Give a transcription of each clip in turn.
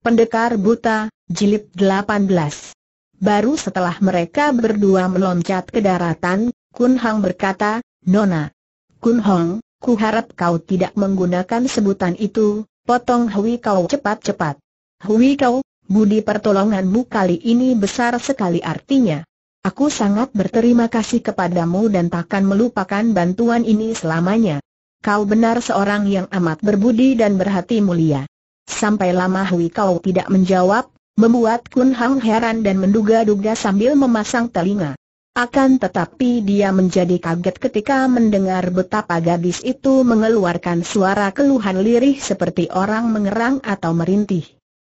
Pendekar Buta, Jilid 18 Baru setelah mereka berdua meloncat ke daratan, Kun Hang berkata, Nona Kun Hong, ku harap kau tidak menggunakan sebutan itu, potong Hui kau cepat-cepat Hui kau, budi pertolonganmu kali ini besar sekali artinya Aku sangat berterima kasih kepadamu dan takkan melupakan bantuan ini selamanya. Kau benar seorang yang amat berbudi dan berhati mulia. Sampai lama Hui Kau tidak menjawab, membuat Kun Hang heran dan menduga-duga sambil memasang telinga. Akan tetapi dia menjadi kaget ketika mendengar betapa gadis itu mengeluarkan suara keluhan lirih seperti orang mengerang atau merintih.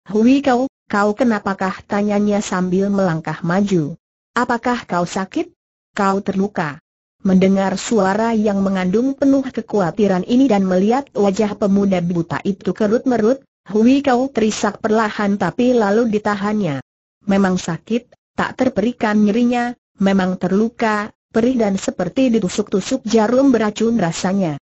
Hui kau, kau kenapakah tanyanya sambil melangkah maju. Apakah kau sakit? Kau terluka? Mendengar suara yang mengandung penuh kekhawatiran ini dan melihat wajah pemuda buta itu kerut-merut, Hui kau terisak perlahan tapi lalu ditahannya. Memang sakit, tak terperikan nyerinya, memang terluka, perih dan seperti ditusuk-tusuk jarum beracun rasanya.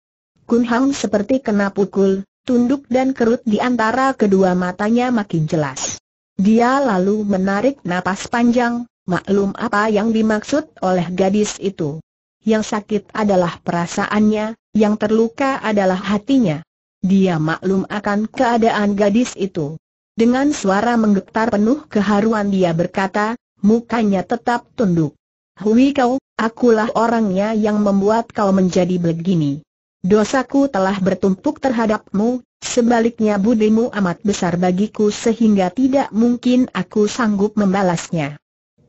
Kun Hang seperti kena pukul, tunduk dan kerut di antara kedua matanya makin jelas. Dia lalu menarik napas panjang, maklum apa yang dimaksud oleh gadis itu. Yang sakit adalah perasaannya, yang terluka adalah hatinya. Dia maklum akan keadaan gadis itu. Dengan suara menggetar penuh keharuan dia berkata, mukanya tetap tunduk. Hui kau, akulah orangnya yang membuat kau menjadi begini. Dosaku telah bertumpuk terhadapmu, sebaliknya budimu amat besar bagiku sehingga tidak mungkin aku sanggup membalasnya.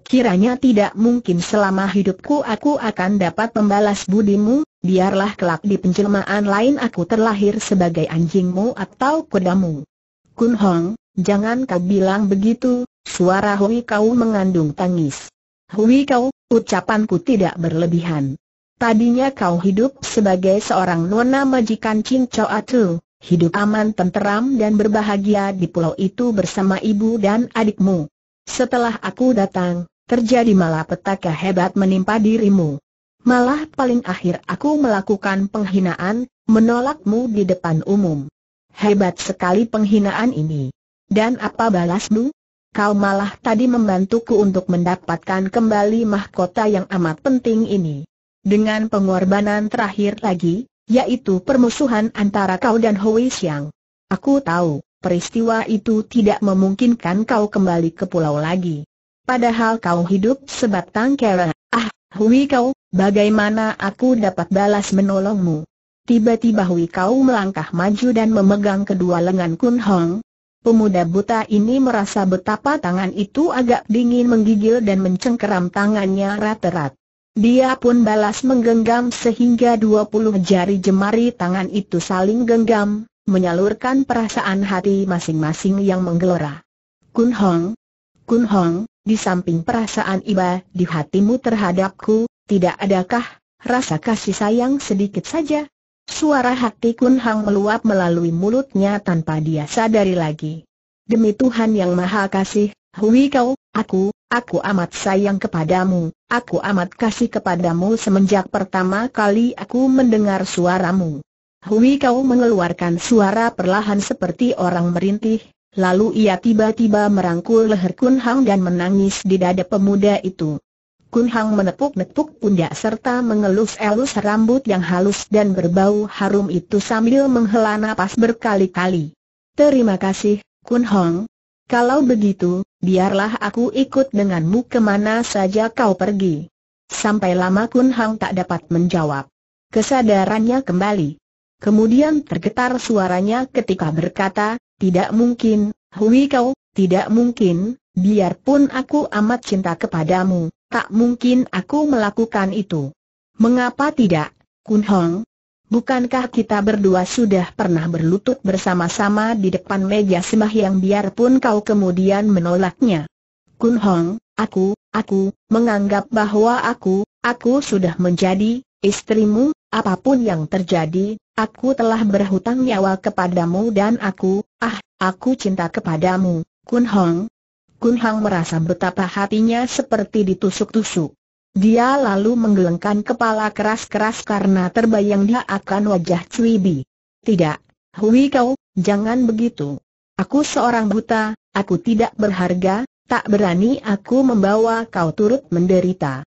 Kiranya tidak mungkin selama hidupku aku akan dapat membalas budimu, biarlah kelak di penjelmaan lain aku terlahir sebagai anjingmu atau kudamu. Kun Hong, jangan kau bilang begitu, suara Hui Kau mengandung tangis. Hui Kau, ucapanku tidak berlebihan. Tadinya kau hidup sebagai seorang nona majikan Ching Choa Atu, hidup aman tenteram dan berbahagia di pulau itu bersama ibu dan adikmu. Setelah aku datang, terjadi malapetaka hebat menimpa dirimu. Malah paling akhir aku melakukan penghinaan, menolakmu di depan umum. Hebat sekali penghinaan ini. Dan apa balasmu? Kau malah tadi membantuku untuk mendapatkan kembali mahkota yang amat penting ini. Dengan pengorbanan terakhir lagi, yaitu permusuhan antara kau dan Hui Xiang. Aku tahu, peristiwa itu tidak memungkinkan kau kembali ke pulau lagi. Padahal kau hidup sebatang kera. Ah, Hui kau, Bagaimana aku dapat balas menolongmu? Tiba-tiba Hui Kau melangkah maju dan memegang kedua lengan Kun Hong. Pemuda buta ini merasa betapa tangan itu agak dingin menggigil dan mencengkeram tangannya rat-rat. Dia pun balas menggenggam sehingga 20 jari jemari tangan itu saling genggam, menyalurkan perasaan hati masing-masing yang menggelora. Kun Hong, Kun Hong, di samping perasaan iba di hatimu terhadapku, tidak adakah rasa kasih sayang sedikit saja? Suara hati Kun Hang meluap melalui mulutnya tanpa dia sadari lagi. Demi Tuhan yang Maha Kasih, Hui Kau, aku, aku amat sayang kepadamu, aku amat kasih kepadamu semenjak pertama kali aku mendengar suaramu. Hui Kau mengeluarkan suara perlahan seperti orang merintih, lalu ia tiba-tiba merangkul leher Kun Hang dan menangis di dada pemuda itu. Kun Hang menepuk-nepuk pundak serta mengelus-elus rambut yang halus dan berbau harum itu sambil menghela napas berkali-kali. Terima kasih, Kun Hong. Kalau begitu, biarlah aku ikut denganmu kemana saja kau pergi. Sampai lama Kun Hang tak dapat menjawab. Kesadarannya kembali. Kemudian tergetar suaranya ketika berkata, tidak mungkin, Hui kau, tidak mungkin, biarpun aku amat cinta kepadamu, Tak mungkin aku melakukan itu. Mengapa tidak, Kun Hong? Bukankah kita berdua sudah pernah berlutut bersama-sama di depan meja sembah yang biarpun kau kemudian menolaknya? Kun Hong, aku, aku, menganggap bahwa aku, aku sudah menjadi istrimu, apapun yang terjadi, aku telah berhutang nyawa kepadamu dan aku, ah, aku cinta kepadamu, Kun Hong, Kun Hang merasa betapa hatinya seperti ditusuk-tusuk. Dia lalu menggelengkan kepala keras-keras karena terbayang dia akan wajah Cui Bi. Tidak, Hui kau, jangan begitu. Aku seorang buta, aku tidak berharga, tak berani aku membawa kau turut menderita.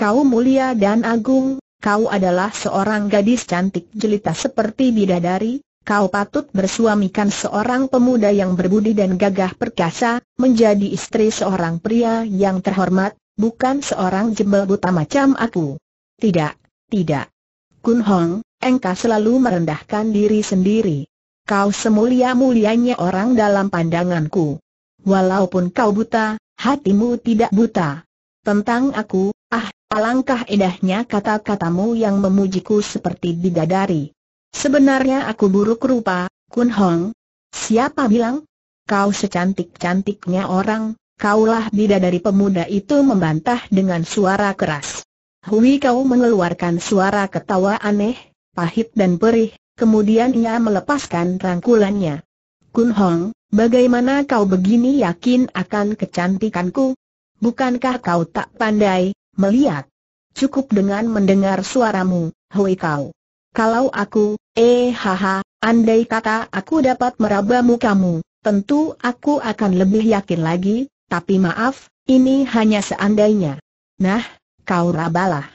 Kau mulia dan agung, kau adalah seorang gadis cantik jelita seperti bidadari, kau patut bersuamikan seorang pemuda yang berbudi dan gagah perkasa, menjadi istri seorang pria yang terhormat, bukan seorang jembel buta macam aku. Tidak, tidak. Kun Hong, engkau selalu merendahkan diri sendiri. Kau semulia-mulianya orang dalam pandanganku. Walaupun kau buta, hatimu tidak buta. Tentang aku, ah, alangkah indahnya kata-katamu yang memujiku seperti bidadari. Sebenarnya aku buruk rupa, Kun Hong. Siapa bilang? Kau secantik-cantiknya orang, kaulah bida dari pemuda itu membantah dengan suara keras. Hui kau mengeluarkan suara ketawa aneh, pahit dan perih, kemudian ia melepaskan rangkulannya. Kun Hong, bagaimana kau begini yakin akan kecantikanku? Bukankah kau tak pandai melihat? Cukup dengan mendengar suaramu, Hui kau. Kalau aku, eh haha, andai kata aku dapat merabamu kamu, tentu aku akan lebih yakin lagi, tapi maaf, ini hanya seandainya. Nah, kau rabalah.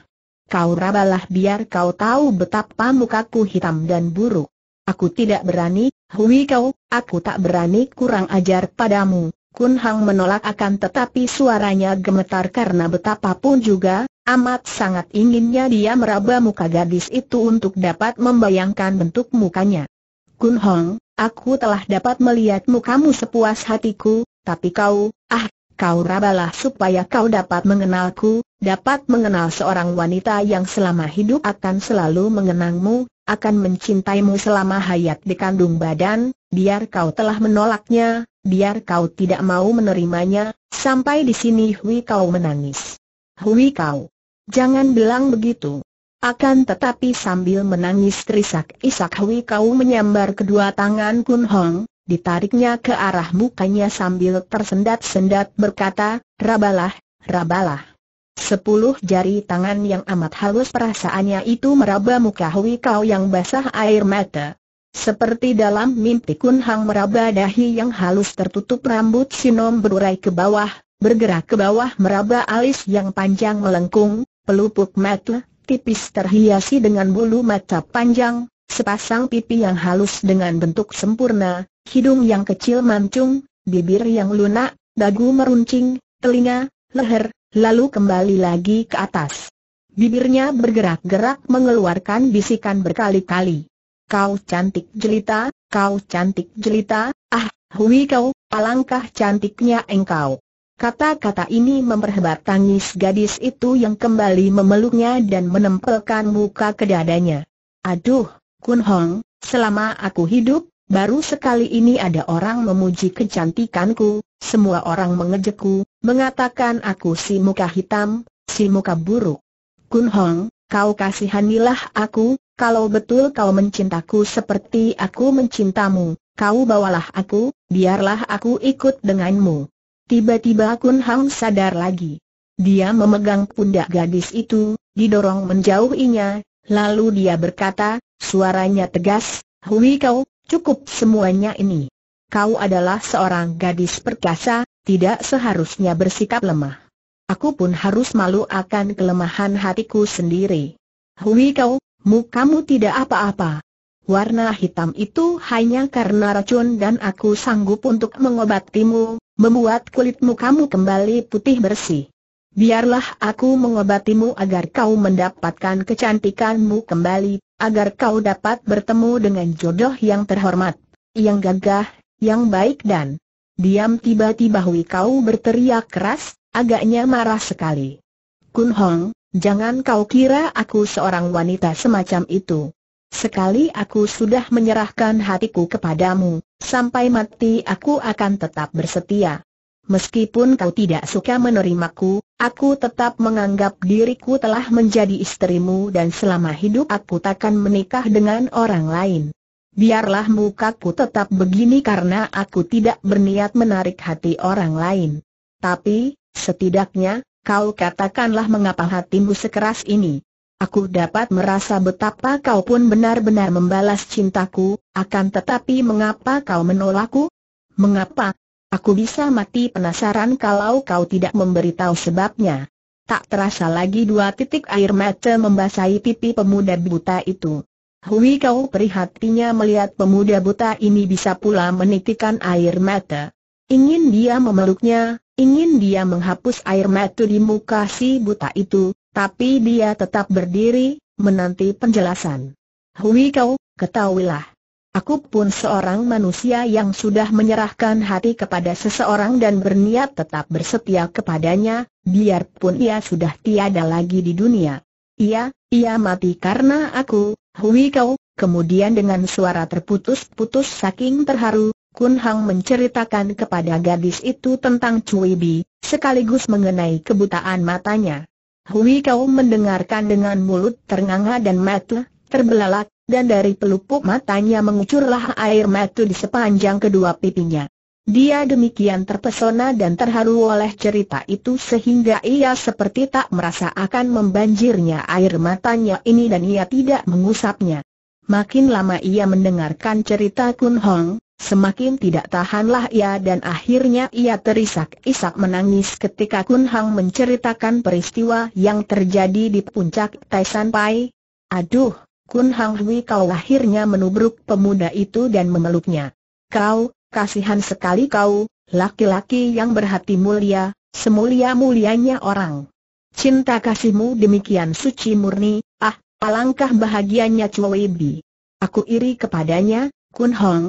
Kau rabalah biar kau tahu betapa mukaku hitam dan buruk. Aku tidak berani, hui kau, aku tak berani kurang ajar padamu. Kun Hang menolak akan tetapi suaranya gemetar karena betapapun juga, Amat sangat inginnya dia meraba muka gadis itu untuk dapat membayangkan bentuk mukanya. Kun Hong, aku telah dapat melihat mukamu sepuas hatiku, tapi kau, ah, kau rabalah supaya kau dapat mengenalku, dapat mengenal seorang wanita yang selama hidup akan selalu mengenangmu, akan mencintaimu selama hayat di kandung badan, biar kau telah menolaknya, biar kau tidak mau menerimanya, sampai di sini Hui kau menangis. Hui kau. Jangan bilang begitu. Akan tetapi sambil menangis terisak-isak Hui Kau menyambar kedua tangan Kun Hong, ditariknya ke arah mukanya sambil tersendat-sendat berkata, Rabalah, rabalah. Sepuluh jari tangan yang amat halus perasaannya itu meraba muka Hui Kau yang basah air mata. Seperti dalam mimpi Kun Hong meraba dahi yang halus tertutup rambut sinom berurai ke bawah, bergerak ke bawah meraba alis yang panjang melengkung, pelupuk mata, tipis terhiasi dengan bulu mata panjang, sepasang pipi yang halus dengan bentuk sempurna, hidung yang kecil mancung, bibir yang lunak, dagu meruncing, telinga, leher, lalu kembali lagi ke atas. Bibirnya bergerak-gerak mengeluarkan bisikan berkali-kali. Kau cantik jelita, kau cantik jelita, ah, hui kau, alangkah cantiknya engkau. Kata-kata ini memperhebat tangis gadis itu yang kembali memeluknya dan menempelkan muka ke dadanya. Aduh, Kun Hong, selama aku hidup, baru sekali ini ada orang memuji kecantikanku, semua orang mengejekku, mengatakan aku si muka hitam, si muka buruk. Kun Hong, kau kasihanilah aku, kalau betul kau mencintaku seperti aku mencintamu, kau bawalah aku, biarlah aku ikut denganmu. Tiba-tiba Kun Hang sadar lagi. Dia memegang pundak gadis itu, didorong menjauhinya, lalu dia berkata, suaranya tegas, Hui kau, cukup semuanya ini. Kau adalah seorang gadis perkasa, tidak seharusnya bersikap lemah. Aku pun harus malu akan kelemahan hatiku sendiri. Hui kau, mukamu tidak apa-apa. Warna hitam itu hanya karena racun dan aku sanggup untuk mengobatimu, membuat kulitmu kamu kembali putih bersih. Biarlah aku mengobatimu agar kau mendapatkan kecantikanmu kembali, agar kau dapat bertemu dengan jodoh yang terhormat, yang gagah, yang baik dan diam tiba-tiba Hui kau berteriak keras, agaknya marah sekali. Kun Hong, jangan kau kira aku seorang wanita semacam itu. Sekali aku sudah menyerahkan hatiku kepadamu, sampai mati aku akan tetap bersetia. Meskipun kau tidak suka menerimaku, aku tetap menganggap diriku telah menjadi istrimu dan selama hidup aku takkan menikah dengan orang lain. Biarlah mukaku tetap begini karena aku tidak berniat menarik hati orang lain. Tapi, setidaknya, kau katakanlah mengapa hatimu sekeras ini. Aku dapat merasa betapa kau pun benar-benar membalas cintaku, akan tetapi mengapa kau menolakku? Mengapa? Aku bisa mati penasaran kalau kau tidak memberitahu sebabnya. Tak terasa lagi dua titik air mata membasahi pipi pemuda buta itu. Hui kau perhatinya melihat pemuda buta ini bisa pula menitikan air mata. Ingin dia memeluknya, ingin dia menghapus air mata di muka si buta itu, tapi dia tetap berdiri, menanti penjelasan. Hui kau, ketahuilah. Aku pun seorang manusia yang sudah menyerahkan hati kepada seseorang dan berniat tetap bersetia kepadanya, biarpun ia sudah tiada lagi di dunia. Ia, ia mati karena aku, Hui kau, kemudian dengan suara terputus-putus saking terharu, Kun Hang menceritakan kepada gadis itu tentang Cui Bi, sekaligus mengenai kebutaan matanya. Hui Kau mendengarkan dengan mulut ternganga dan mata terbelalak, dan dari pelupuk matanya mengucurlah air mata di sepanjang kedua pipinya. Dia demikian terpesona dan terharu oleh cerita itu sehingga ia seperti tak merasa akan membanjirnya air matanya ini dan ia tidak mengusapnya. Makin lama ia mendengarkan cerita Kun Hong, Semakin tidak tahanlah ia dan akhirnya ia terisak-isak menangis ketika Kun Hang menceritakan peristiwa yang terjadi di puncak Taisan Pai. Aduh, Kun Hang Hui kau akhirnya menubruk pemuda itu dan memeluknya. Kau, kasihan sekali kau, laki-laki yang berhati mulia, semulia-mulianya orang. Cinta kasihmu demikian suci murni, ah, alangkah bahagianya Chua Aku iri kepadanya, Kun Hong,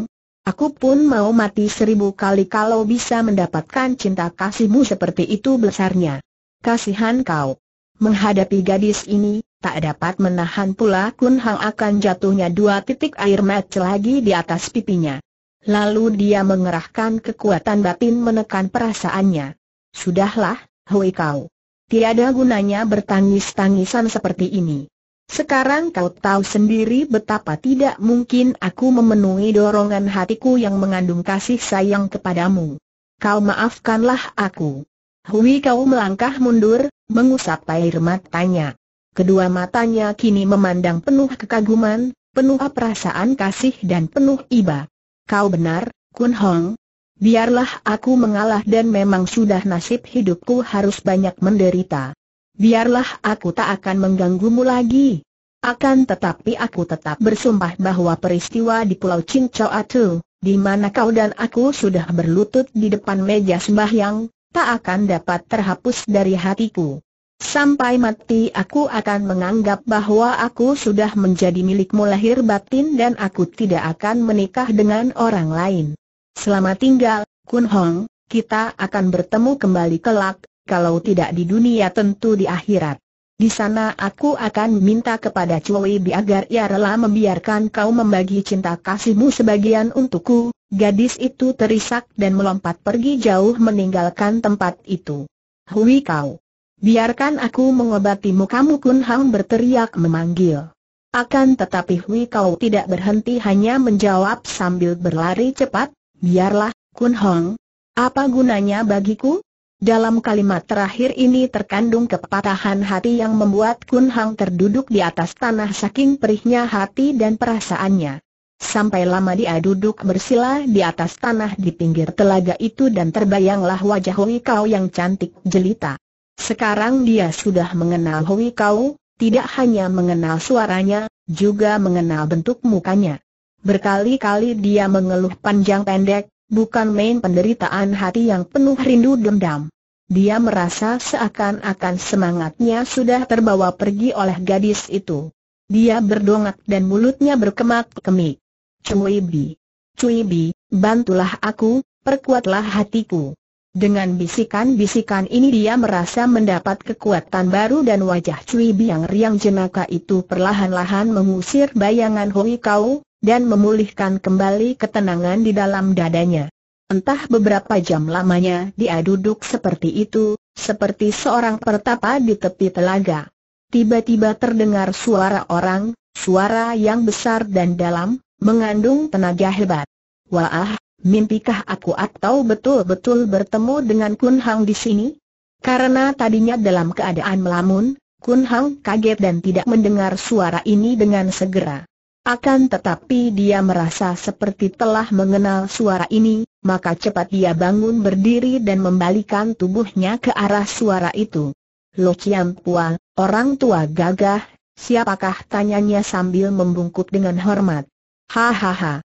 Aku pun mau mati seribu kali kalau bisa mendapatkan cinta kasihmu seperti itu besarnya. Kasihan kau. Menghadapi gadis ini, tak dapat menahan pula Kun Hang akan jatuhnya dua titik air mata lagi di atas pipinya. Lalu dia mengerahkan kekuatan batin menekan perasaannya. Sudahlah, hui kau. Tiada gunanya bertangis-tangisan seperti ini. Sekarang kau tahu sendiri betapa tidak mungkin aku memenuhi dorongan hatiku yang mengandung kasih sayang kepadamu. Kau maafkanlah aku. Hui kau melangkah mundur, mengusap air matanya. Kedua matanya kini memandang penuh kekaguman, penuh perasaan kasih dan penuh iba. Kau benar, Kun Hong. Biarlah aku mengalah dan memang sudah nasib hidupku harus banyak menderita biarlah aku tak akan mengganggumu lagi. Akan tetapi aku tetap bersumpah bahwa peristiwa di Pulau Cincoa itu, di mana kau dan aku sudah berlutut di depan meja sembahyang, tak akan dapat terhapus dari hatiku. Sampai mati aku akan menganggap bahwa aku sudah menjadi milikmu lahir batin dan aku tidak akan menikah dengan orang lain. Selamat tinggal, Kun Hong, kita akan bertemu kembali kelak, kalau tidak di dunia tentu di akhirat. Di sana aku akan minta kepada Cui Bi agar ia rela membiarkan kau membagi cinta kasihmu sebagian untukku. Gadis itu terisak dan melompat pergi jauh meninggalkan tempat itu. Hui kau. Biarkan aku mengobatimu kamu Kun Hang berteriak memanggil. Akan tetapi Hui kau tidak berhenti hanya menjawab sambil berlari cepat, biarlah, Kun Hong. Apa gunanya bagiku? Dalam kalimat terakhir ini terkandung kepatahan hati yang membuat Kun Hang terduduk di atas tanah saking perihnya hati dan perasaannya. Sampai lama dia duduk bersila di atas tanah di pinggir telaga itu dan terbayanglah wajah Hui Kau yang cantik jelita. Sekarang dia sudah mengenal Hui Kau, tidak hanya mengenal suaranya, juga mengenal bentuk mukanya. Berkali-kali dia mengeluh panjang pendek, bukan main penderitaan hati yang penuh rindu dendam. Dia merasa seakan-akan semangatnya sudah terbawa pergi oleh gadis itu. Dia berdongak dan mulutnya berkemak-kemik. Cui Bi, Cui Bi, bantulah aku, perkuatlah hatiku. Dengan bisikan-bisikan ini dia merasa mendapat kekuatan baru dan wajah Cui Bi yang Riang jenaka itu perlahan-lahan mengusir bayangan Hui Kau, dan memulihkan kembali ketenangan di dalam dadanya. Entah beberapa jam lamanya dia duduk seperti itu, seperti seorang pertapa di tepi telaga. Tiba-tiba terdengar suara orang, suara yang besar dan dalam, mengandung tenaga hebat. Wah, mimpikah aku atau betul-betul bertemu dengan Kun Hang di sini? Karena tadinya dalam keadaan melamun, Kun Hang kaget dan tidak mendengar suara ini dengan segera. Akan tetapi dia merasa seperti telah mengenal suara ini, maka cepat dia bangun berdiri dan membalikan tubuhnya ke arah suara itu. Lo Chiam Pua, orang tua gagah, siapakah tanyanya sambil membungkuk dengan hormat. Hahaha,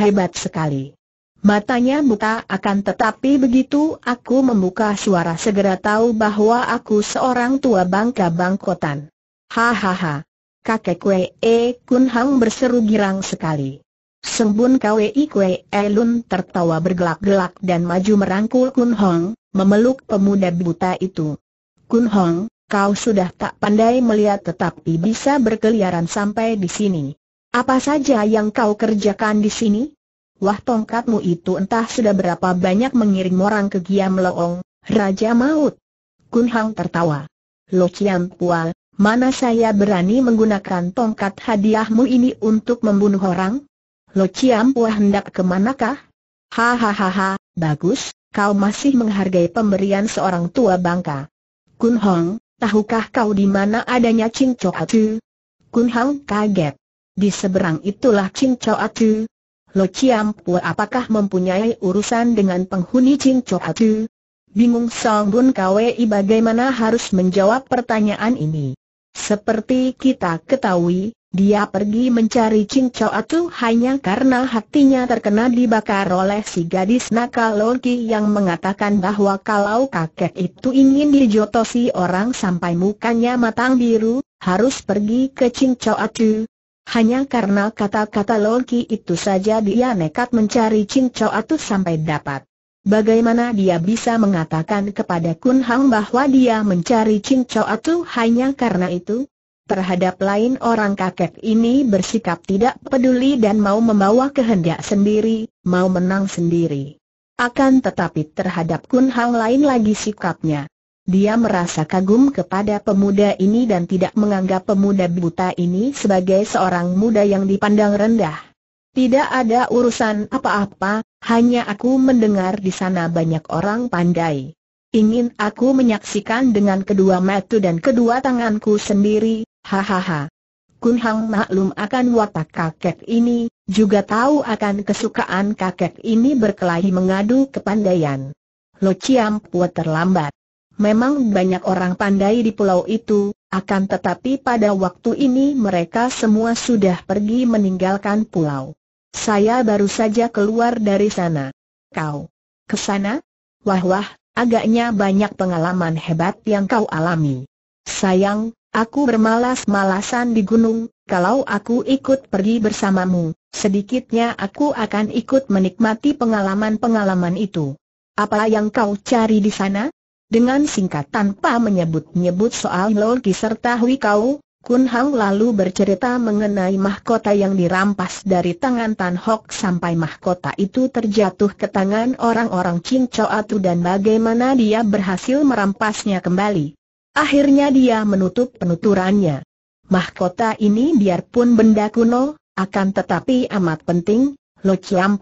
hebat sekali. Matanya buta akan tetapi begitu aku membuka suara segera tahu bahwa aku seorang tua bangka bangkotan. Hahaha, kakek Kwe E Kun Hang berseru girang sekali. Sembun Kwe I Kwe E Lun tertawa bergelak-gelak dan maju merangkul Kun Hong, memeluk pemuda buta itu. Kun Hong, kau sudah tak pandai melihat tetapi bisa berkeliaran sampai di sini. Apa saja yang kau kerjakan di sini? Wah tongkatmu itu entah sudah berapa banyak mengirim orang ke Giam Loong, Raja Maut. Kun Hang tertawa. Lo Chiang Pua, Mana saya berani menggunakan tongkat hadiahmu ini untuk membunuh orang? Lo Ciam Puah hendak kemanakah? Hahaha, bagus, kau masih menghargai pemberian seorang tua bangka. Kun Hong, tahukah kau di mana adanya Ching Chow Atu? Kun Hong kaget. Di seberang itulah Ching Chow Atu. Lo Ciam Pua apakah mempunyai urusan dengan penghuni Ching Chow Atu? Bingung Song Bun Kwei bagaimana harus menjawab pertanyaan ini. Seperti kita ketahui, dia pergi mencari Ching itu hanya karena hatinya terkena dibakar oleh si gadis nakal Loki yang mengatakan bahwa kalau kakek itu ingin dijotosi orang sampai mukanya matang biru, harus pergi ke Ching itu. Hanya karena kata-kata Loki itu saja dia nekat mencari Ching itu sampai dapat. Bagaimana dia bisa mengatakan kepada Kun Hang bahwa dia mencari Chin Chow Atu hanya karena itu? Terhadap lain orang kakek ini bersikap tidak peduli dan mau membawa kehendak sendiri, mau menang sendiri. Akan tetapi terhadap Kun Hang lain lagi sikapnya. Dia merasa kagum kepada pemuda ini dan tidak menganggap pemuda buta ini sebagai seorang muda yang dipandang rendah. Tidak ada urusan apa-apa, hanya aku mendengar di sana banyak orang pandai. Ingin aku menyaksikan dengan kedua mata dan kedua tanganku sendiri, hahaha. Kun Hang maklum akan watak kakek ini, juga tahu akan kesukaan kakek ini berkelahi mengadu kepandaian. Lo Chiam Pua terlambat. Memang banyak orang pandai di pulau itu, akan tetapi pada waktu ini mereka semua sudah pergi meninggalkan pulau. Saya baru saja keluar dari sana. Kau? Ke sana? Wah wah, agaknya banyak pengalaman hebat yang kau alami. Sayang, aku bermalas-malasan di gunung, kalau aku ikut pergi bersamamu, sedikitnya aku akan ikut menikmati pengalaman-pengalaman itu. Apa yang kau cari di sana? Dengan singkat tanpa menyebut-nyebut soal Loki serta Hui Kau, Kun lalu bercerita mengenai mahkota yang dirampas dari tangan Tan Hock sampai mahkota itu terjatuh ke tangan orang-orang Ching Choatu dan bagaimana dia berhasil merampasnya kembali. Akhirnya dia menutup penuturannya. Mahkota ini biarpun benda kuno, akan tetapi amat penting, Lo Chiam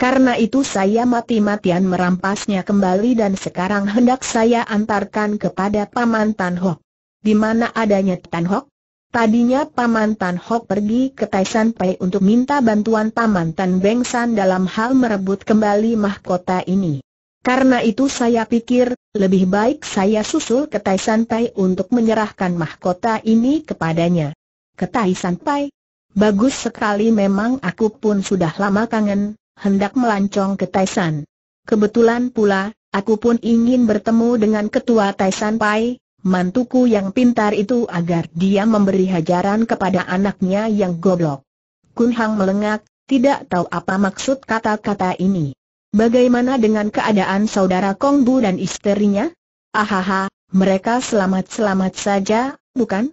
Karena itu saya mati-matian merampasnya kembali dan sekarang hendak saya antarkan kepada Paman Tan Hock. Di mana adanya Tan Hok? Tadinya Paman Tan Hok pergi ke Taisan Pai untuk minta bantuan Paman Tan Bengsan dalam hal merebut kembali mahkota ini. Karena itu saya pikir, lebih baik saya susul ke Taisan Pai untuk menyerahkan mahkota ini kepadanya. Ke San Pai? Bagus sekali memang aku pun sudah lama kangen, hendak melancong ke Taisan. Kebetulan pula, aku pun ingin bertemu dengan ketua Taisan Pai, mantuku yang pintar itu agar dia memberi hajaran kepada anaknya yang goblok. Kun Hang melengak, tidak tahu apa maksud kata-kata ini. Bagaimana dengan keadaan saudara Kong Bu dan isterinya? Ahaha, mereka selamat-selamat saja, bukan?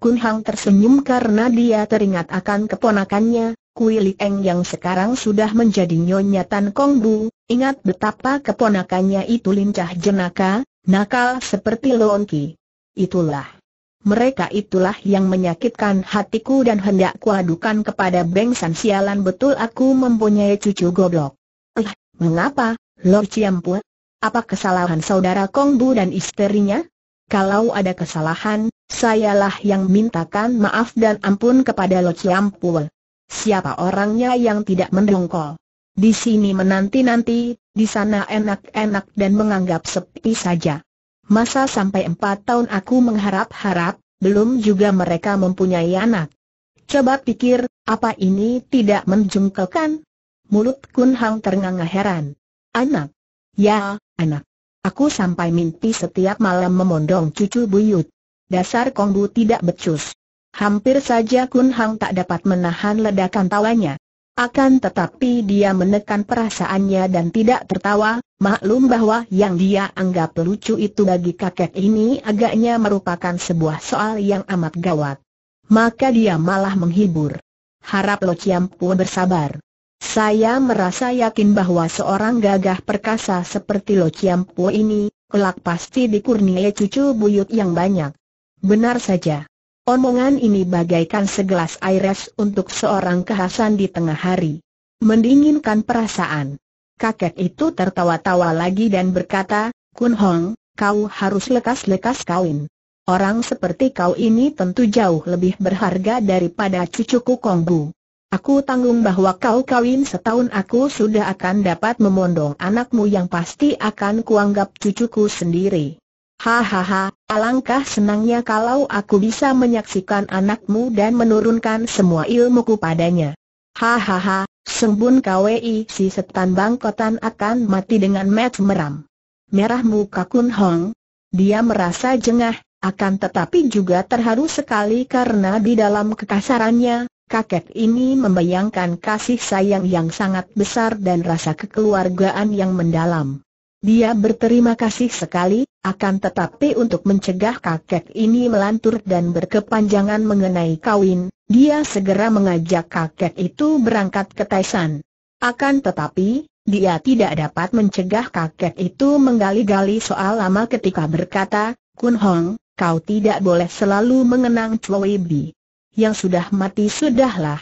Kun Hang tersenyum karena dia teringat akan keponakannya, Kui Li Eng yang sekarang sudah menjadi nyonya Tan Kong Bu, ingat betapa keponakannya itu lincah jenaka, nakal seperti Lonki. Itulah. Mereka itulah yang menyakitkan hatiku dan hendak kuadukan kepada bengsan sialan betul aku mempunyai cucu goblok. Eh, mengapa, Lord Ciampu? Apa kesalahan saudara Kongbu dan istrinya? Kalau ada kesalahan, sayalah yang mintakan maaf dan ampun kepada Lord Ciampu. Siapa orangnya yang tidak mendongkol? Di sini menanti-nanti, di sana enak-enak dan menganggap sepi saja. Masa sampai empat tahun aku mengharap-harap, belum juga mereka mempunyai anak. Coba pikir, apa ini tidak menjungkelkan? Mulut Kun Hang ternganga heran. Anak. Ya, anak. Aku sampai mimpi setiap malam memondong cucu buyut. Dasar Kongbu tidak becus. Hampir saja Kun Hang tak dapat menahan ledakan tawanya. Akan tetapi dia menekan perasaannya dan tidak tertawa, maklum bahwa yang dia anggap lucu itu bagi kakek ini agaknya merupakan sebuah soal yang amat gawat. Maka dia malah menghibur. Harap Lo Chiampu bersabar. Saya merasa yakin bahwa seorang gagah perkasa seperti Lo Chiampu ini, kelak pasti dikurniai cucu buyut yang banyak. Benar saja. Omongan ini bagaikan segelas air es untuk seorang kehasan di tengah hari. Mendinginkan perasaan. Kakek itu tertawa-tawa lagi dan berkata, Kun Hong, kau harus lekas-lekas kawin. Orang seperti kau ini tentu jauh lebih berharga daripada cucuku Kong Bu. Aku tanggung bahwa kau kawin setahun aku sudah akan dapat memondong anakmu yang pasti akan kuanggap cucuku sendiri. Hahaha, alangkah senangnya kalau aku bisa menyaksikan anakmu dan menurunkan semua ilmuku padanya. Hahaha, sembun KWI si setan bangkotan akan mati dengan mat meram. Merah muka Kun Hong. Dia merasa jengah, akan tetapi juga terharu sekali karena di dalam kekasarannya, Kakek ini membayangkan kasih sayang yang sangat besar dan rasa kekeluargaan yang mendalam. Dia berterima kasih sekali, akan tetapi untuk mencegah kakek ini melantur dan berkepanjangan mengenai kawin, dia segera mengajak kakek itu berangkat ke Taisan. Akan tetapi, dia tidak dapat mencegah kakek itu menggali-gali soal lama ketika berkata, Kun Hong, kau tidak boleh selalu mengenang Chloe Bi. Yang sudah mati sudahlah.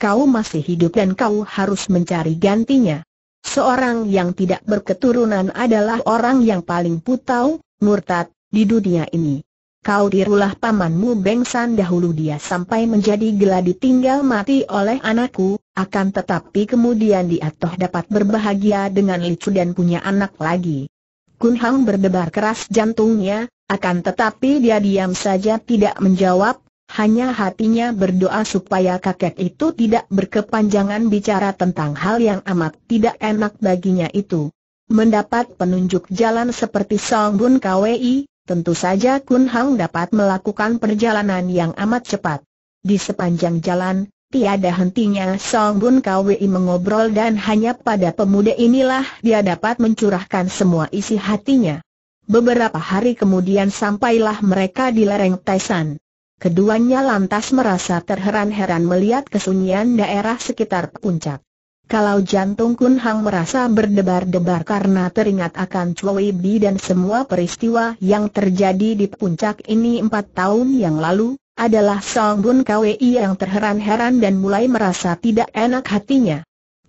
Kau masih hidup dan kau harus mencari gantinya. Seorang yang tidak berketurunan adalah orang yang paling putau, murtad, di dunia ini. Kau tirulah pamanmu Bengsan dahulu dia sampai menjadi geladi tinggal mati oleh anakku, akan tetapi kemudian dia toh dapat berbahagia dengan Licu dan punya anak lagi. Kun Hang berdebar keras jantungnya, akan tetapi dia diam saja tidak menjawab, hanya hatinya berdoa supaya kakek itu tidak berkepanjangan bicara tentang hal yang amat tidak enak baginya itu. Mendapat penunjuk jalan seperti Song Bun Kwi, tentu saja Kun Hang dapat melakukan perjalanan yang amat cepat. Di sepanjang jalan, tiada hentinya Song Bun Kwi mengobrol dan hanya pada pemuda inilah dia dapat mencurahkan semua isi hatinya. Beberapa hari kemudian sampailah mereka di lereng Taisan. Keduanya lantas merasa terheran-heran melihat kesunyian daerah sekitar puncak. Kalau jantung Kun Hang merasa berdebar-debar karena teringat akan Chui Bi dan semua peristiwa yang terjadi di puncak ini empat tahun yang lalu, adalah Song Bun Kwei yang terheran-heran dan mulai merasa tidak enak hatinya.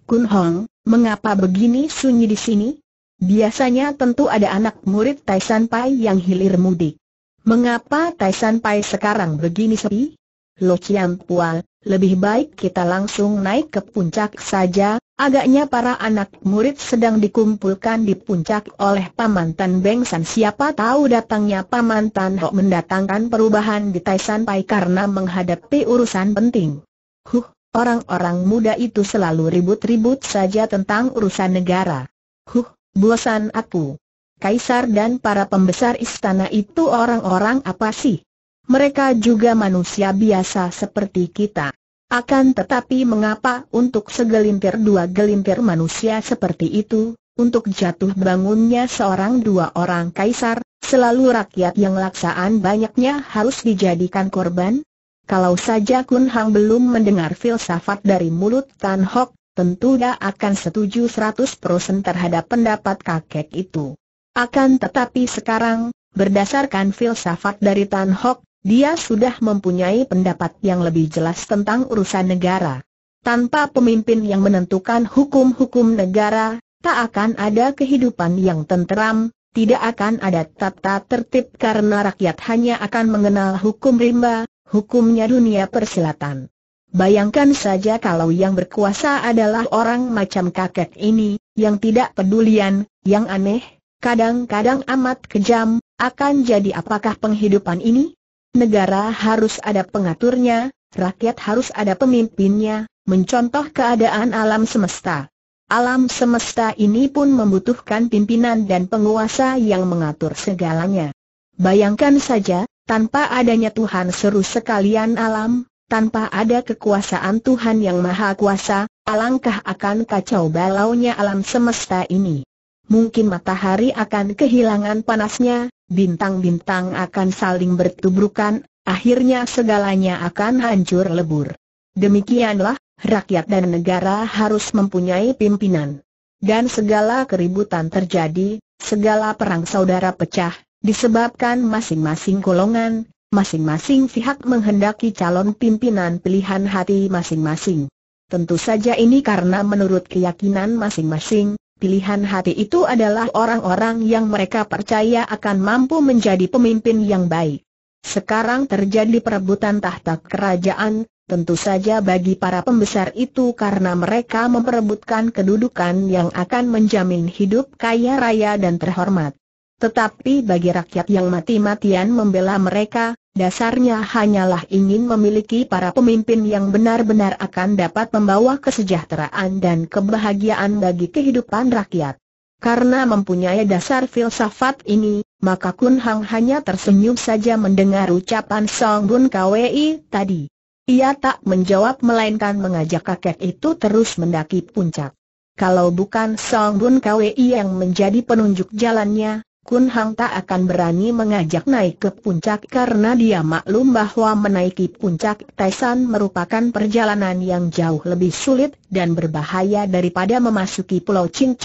Kun Hang, mengapa begini sunyi di sini? Biasanya tentu ada anak murid Taisan Pai yang hilir mudik. Mengapa Taisan Pai sekarang begini sepi? Lo Chiam Pua, lebih baik kita langsung naik ke puncak saja, agaknya para anak murid sedang dikumpulkan di puncak oleh Paman Tan Beng San. Siapa tahu datangnya Paman Tan Ho mendatangkan perubahan di Taisan Pai karena menghadapi urusan penting. Huh, orang-orang muda itu selalu ribut-ribut saja tentang urusan negara. Huh, bosan aku kaisar dan para pembesar istana itu orang-orang apa sih? Mereka juga manusia biasa seperti kita. Akan tetapi mengapa untuk segelintir dua gelintir manusia seperti itu, untuk jatuh bangunnya seorang dua orang kaisar, selalu rakyat yang laksaan banyaknya harus dijadikan korban? Kalau saja Kun Hang belum mendengar filsafat dari mulut Tan Hok, tentu dia akan setuju 100% terhadap pendapat kakek itu. Akan tetapi sekarang, berdasarkan filsafat dari Tan Hock, dia sudah mempunyai pendapat yang lebih jelas tentang urusan negara. Tanpa pemimpin yang menentukan hukum-hukum negara, tak akan ada kehidupan yang tenteram, tidak akan ada tata tertib karena rakyat hanya akan mengenal hukum rimba, hukumnya dunia persilatan. Bayangkan saja kalau yang berkuasa adalah orang macam kakek ini, yang tidak pedulian, yang aneh, kadang-kadang amat kejam, akan jadi apakah penghidupan ini? Negara harus ada pengaturnya, rakyat harus ada pemimpinnya, mencontoh keadaan alam semesta. Alam semesta ini pun membutuhkan pimpinan dan penguasa yang mengatur segalanya. Bayangkan saja, tanpa adanya Tuhan seru sekalian alam, tanpa ada kekuasaan Tuhan yang maha kuasa, alangkah akan kacau balaunya alam semesta ini mungkin matahari akan kehilangan panasnya, bintang-bintang akan saling bertubrukan, akhirnya segalanya akan hancur lebur. Demikianlah, rakyat dan negara harus mempunyai pimpinan. Dan segala keributan terjadi, segala perang saudara pecah, disebabkan masing-masing golongan, masing-masing pihak menghendaki calon pimpinan pilihan hati masing-masing. Tentu saja ini karena menurut keyakinan masing-masing, Pilihan hati itu adalah orang-orang yang mereka percaya akan mampu menjadi pemimpin yang baik. Sekarang terjadi perebutan tahta kerajaan, tentu saja bagi para pembesar itu karena mereka memperebutkan kedudukan yang akan menjamin hidup kaya raya dan terhormat. Tetapi bagi rakyat yang mati-matian membela mereka, dasarnya hanyalah ingin memiliki para pemimpin yang benar-benar akan dapat membawa kesejahteraan dan kebahagiaan bagi kehidupan rakyat. Karena mempunyai dasar filsafat ini, maka Kun Hang hanya tersenyum saja mendengar ucapan Song Bun Kwei tadi. Ia tak menjawab melainkan mengajak kakek itu terus mendaki puncak. Kalau bukan Song Bun Kwei yang menjadi penunjuk jalannya, Kun Hang tak akan berani mengajak naik ke puncak karena dia maklum bahwa menaiki puncak Taisan merupakan perjalanan yang jauh lebih sulit dan berbahaya daripada memasuki pulau Ching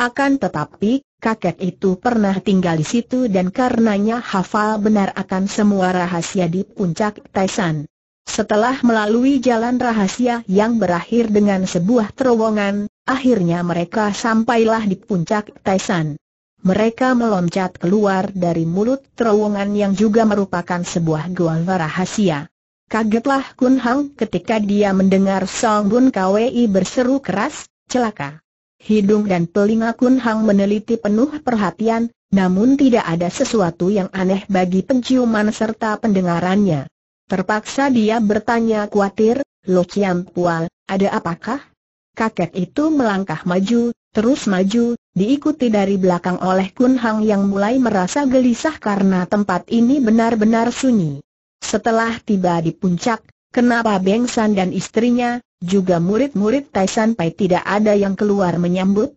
Akan tetapi, kakek itu pernah tinggal di situ dan karenanya hafal benar akan semua rahasia di puncak Taisan. Setelah melalui jalan rahasia yang berakhir dengan sebuah terowongan, akhirnya mereka sampailah di puncak Taisan mereka meloncat keluar dari mulut terowongan yang juga merupakan sebuah gua rahasia. Kagetlah Kun Hang ketika dia mendengar Song Bun Kwei berseru keras, celaka. Hidung dan telinga Kun Hang meneliti penuh perhatian, namun tidak ada sesuatu yang aneh bagi penciuman serta pendengarannya. Terpaksa dia bertanya khawatir, Lo Chiam Pual, ada apakah? Kakek itu melangkah maju, terus maju, diikuti dari belakang oleh Kun Hang yang mulai merasa gelisah karena tempat ini benar-benar sunyi. Setelah tiba di puncak, kenapa Beng San dan istrinya, juga murid-murid Tai San Pai tidak ada yang keluar menyambut?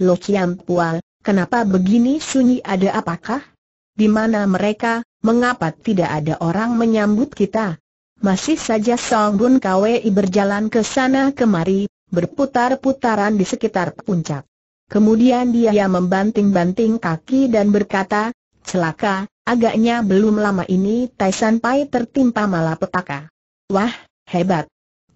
Lo Chiang Pual, kenapa begini sunyi ada apakah? Di mana mereka, mengapa tidak ada orang menyambut kita? Masih saja Song Bun Kwei berjalan ke sana kemari, berputar-putaran di sekitar puncak. Kemudian dia membanting-banting kaki dan berkata, celaka, agaknya belum lama ini Taisan Pai tertimpa malapetaka. Wah, hebat.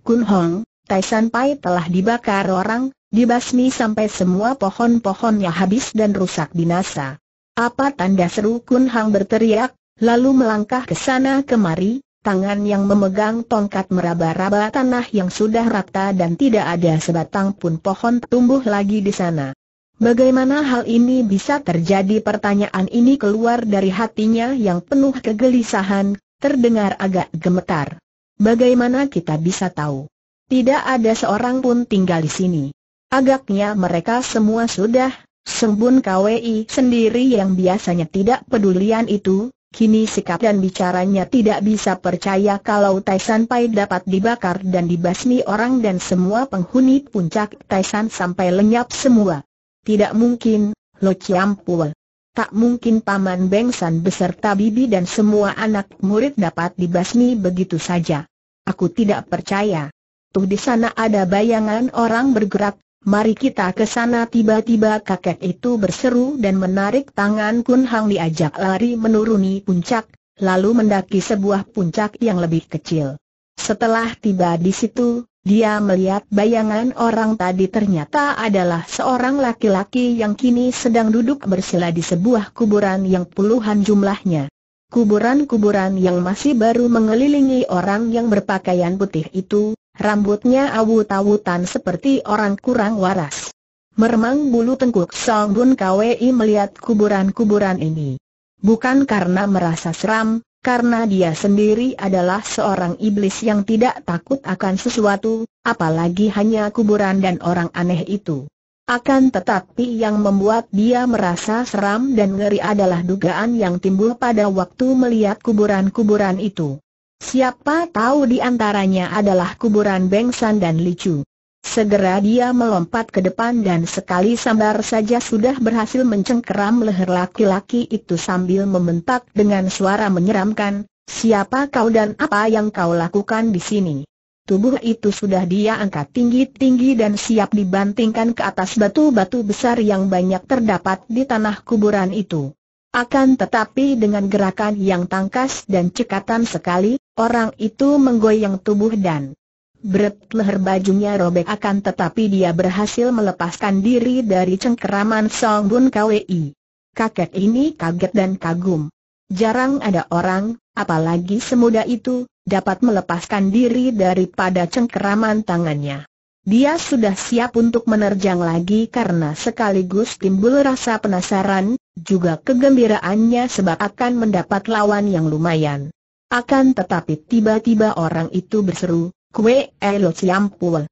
Kun Hong, Taisan Pai telah dibakar orang, dibasmi sampai semua pohon-pohonnya habis dan rusak binasa. Apa tanda seru Kun Hong berteriak, lalu melangkah ke sana kemari, Tangan yang memegang tongkat meraba-raba tanah yang sudah rata dan tidak ada sebatang pun pohon tumbuh lagi di sana. Bagaimana hal ini bisa terjadi pertanyaan ini keluar dari hatinya yang penuh kegelisahan, terdengar agak gemetar. Bagaimana kita bisa tahu? Tidak ada seorang pun tinggal di sini. Agaknya mereka semua sudah, sembun KWI sendiri yang biasanya tidak pedulian itu, Kini sikap dan bicaranya tidak bisa percaya kalau Tai Pai dapat dibakar dan dibasmi orang dan semua penghuni puncak Tai sampai lenyap semua. Tidak mungkin, Lo Chiampul. Tak mungkin Paman Bengsan beserta Bibi dan semua anak murid dapat dibasmi begitu saja. Aku tidak percaya. Tuh di sana ada bayangan orang bergerak, Mari kita ke sana tiba-tiba kakek itu berseru dan menarik tangan Kun Hang diajak lari menuruni puncak, lalu mendaki sebuah puncak yang lebih kecil. Setelah tiba di situ, dia melihat bayangan orang tadi ternyata adalah seorang laki-laki yang kini sedang duduk bersila di sebuah kuburan yang puluhan jumlahnya. Kuburan-kuburan yang masih baru mengelilingi orang yang berpakaian putih itu, Rambutnya awut-awutan seperti orang kurang waras. Meremang bulu tengkuk Song Bun Kwi melihat kuburan-kuburan ini. Bukan karena merasa seram, karena dia sendiri adalah seorang iblis yang tidak takut akan sesuatu, apalagi hanya kuburan dan orang aneh itu. Akan tetapi yang membuat dia merasa seram dan ngeri adalah dugaan yang timbul pada waktu melihat kuburan-kuburan itu. Siapa tahu di antaranya adalah kuburan Bengsan dan Licu. Segera dia melompat ke depan dan sekali sambar saja sudah berhasil mencengkeram leher laki-laki itu sambil membentak dengan suara menyeramkan, siapa kau dan apa yang kau lakukan di sini? Tubuh itu sudah dia angkat tinggi-tinggi dan siap dibantingkan ke atas batu-batu besar yang banyak terdapat di tanah kuburan itu. Akan tetapi dengan gerakan yang tangkas dan cekatan sekali, orang itu menggoyang tubuh dan Bret leher bajunya robek akan tetapi dia berhasil melepaskan diri dari cengkeraman Song Bun Kwi. Kakek ini kaget dan kagum. Jarang ada orang, apalagi semuda itu, dapat melepaskan diri daripada cengkeraman tangannya. Dia sudah siap untuk menerjang lagi karena sekaligus timbul rasa penasaran, juga kegembiraannya sebab akan mendapat lawan yang lumayan. Akan tetapi tiba-tiba orang itu berseru, Kue Elo eh, Siampul.